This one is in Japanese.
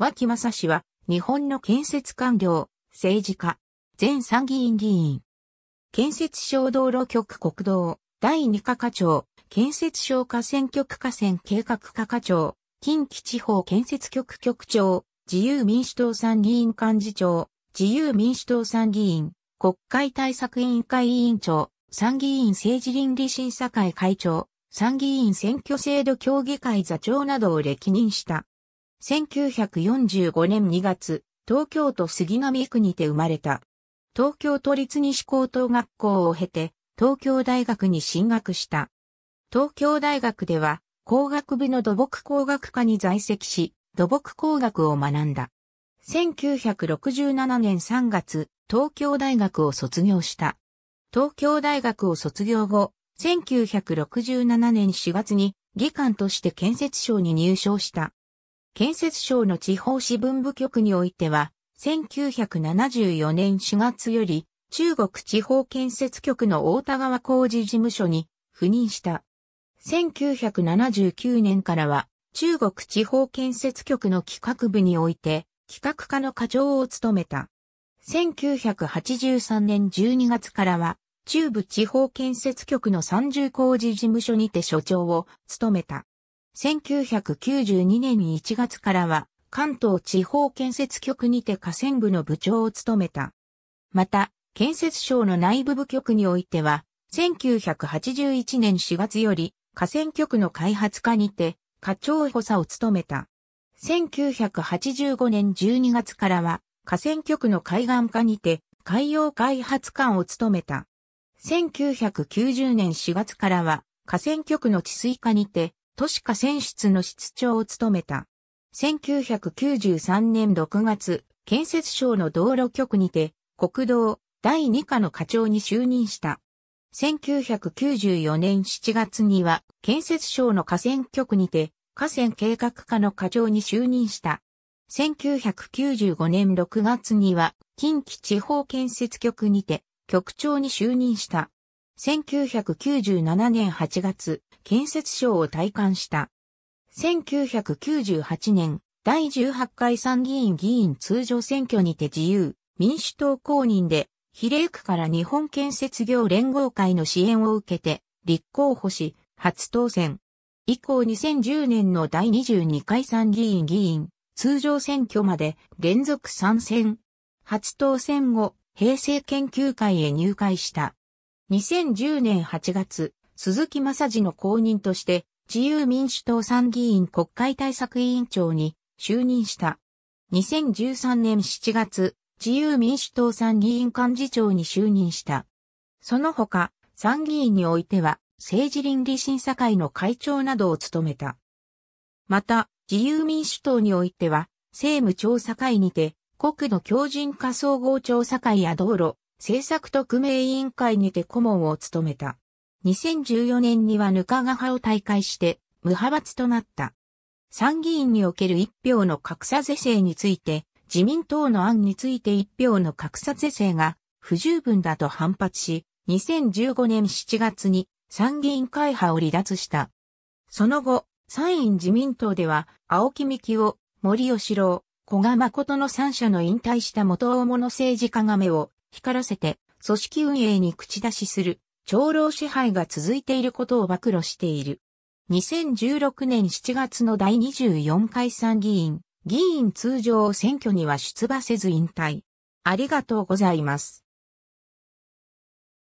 脇正氏は、日本の建設官僚、政治家、前参議院議員。建設省道路局国道、第2課課長、建設省河川局河川計画課課長、近畿地方建設局局長、自由民主党参議院幹事長、自由民主党参議院、国会対策委員会委員長、参議院政治倫理審査会会長、参議院選挙制度協議会座長などを歴任した。1945年2月、東京都杉並区にて生まれた。東京都立西高等学校を経て、東京大学に進学した。東京大学では、工学部の土木工学科に在籍し、土木工学を学んだ。1967年3月、東京大学を卒業した。東京大学を卒業後、1967年4月に、技官として建設省に入省した。建設省の地方支分部局においては、1974年4月より、中国地方建設局の大田川工事事務所に赴任した。1979年からは、中国地方建設局の企画部において、企画課の課長を務めた。1983年12月からは、中部地方建設局の三重工事事務所にて所長を務めた。1992年1月からは関東地方建設局にて河川部の部長を務めた。また、建設省の内部部局においては、1981年4月より河川局の開発課にて課長補佐を務めた。1985年12月からは河川局の海岸課にて海洋開発官を務めた。1990年4月からは河川局の治水課にて都市化選出の室長を務めた。1993年6月、建設省の道路局にて、国道第2課の課長に就任した。1994年7月には、建設省の河川局にて、河川計画課の課長に就任した。1995年6月には、近畿地方建設局にて、局長に就任した。1997年8月、建設省を退官した。1998年、第18回参議院議員通常選挙にて自由、民主党公認で、比例区から日本建設業連合会の支援を受けて、立候補し、初当選。以降2010年の第22回参議院議員、通常選挙まで連続参戦。初当選後、平成研究会へ入会した。2010年8月、鈴木正治の後任として、自由民主党参議院国会対策委員長に就任した。2013年7月、自由民主党参議院幹事長に就任した。その他、参議院においては、政治倫理審査会の会長などを務めた。また、自由民主党においては、政務調査会にて、国土強靭化総合調査会や道路、政策特命委員会にて顧問を務めた。2014年にはぬかが派を退会して、無派閥となった。参議院における一票の格差是正について、自民党の案について一票の格差是正が不十分だと反発し、2015年7月に参議院会派を離脱した。その後、参院自民党では、青木幹夫、森吉郎、小賀誠の三者の引退した元大物政治家が目を光らせて、組織運営に口出しする、長老支配が続いていることを暴露している。2016年7月の第24回参議院、議員通常選挙には出馬せず引退。ありがとうございます。